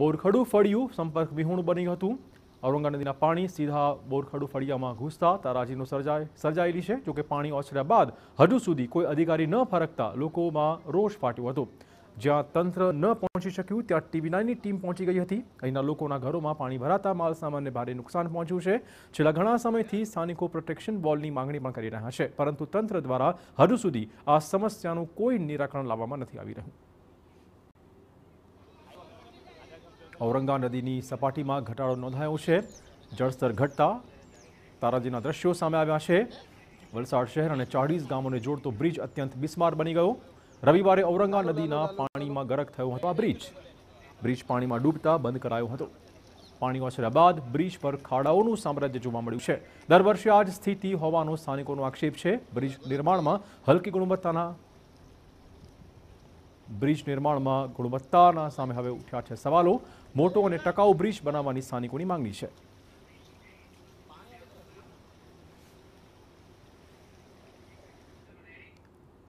બોરખડું ફળિયું સંપર્ક વિહોણું બન્યું હતું ઔરંગા નદીના પાણી સીધા બોરખડું ફળિયામાં ઘૂસતા તારાજીનું સર્જાય સર્જાયેલી છે જોકે પાણી ઓસર્યા બાદ હજુ સુધી કોઈ અધિકારી ન ફરકતા લોકોમાં રોષ ફાટ્યો હતો જ્યાં તંત્ર ન પહોંચી શક્યું ત્યાં ટીવી નાઇનની ટીમ પહોંચી ગઈ હતી અહીંના લોકોના ઘરોમાં પાણી ભરાતા માલ સામાનને ભારે નુકસાન પહોંચ્યું છે છેલ્લા ઘણા સમયથી સ્થાનિકો પ્રોટેક્શન બોલની માંગણી પણ કરી રહ્યા છે પરંતુ તંત્ર દ્વારા હજુ સુધી આ સમસ્યાનું કોઈ નિરાકરણ લાવવામાં નથી આવી રહ્યું ઔરંગા નદીની સપાટીમાં ઘટાડો નોંધાયો છે જળસ્તર ઘટતા તારાજીના દ્રશ્યો સામે આવ્યા છે વલસાડ શહેર અને ચાળીસ ગામોને જોડતો બ્રિજ અત્યંત બિસ્માર બની ગયો રવિવારે ઔરંગા નદીના પાણીમાં ગરક થયો હતો આ બ્રિજ બ્રિજ પાણીમાં ડૂબતા બંધ કરાયો હતો પાણી ઓસર્યા બાદ બ્રિજ પર ખાડાઓનું સામ્રાજ્ય જોવા મળ્યું છે દર વર્ષે આ જ સ્થિતિ હોવાનો સ્થાનિકોનો આક્ષેપ છે બ્રિજ નિર્માણમાં હલકી ગુણવત્તાના બ્રિજ નિર્માણમાં ગુણવત્તાના સામે હવે ઉઠ્યા છે સવાલો મોટો અને ટકાઉ બ્રિજ બનાવવાની સ્થાનિકોની માંગણી છે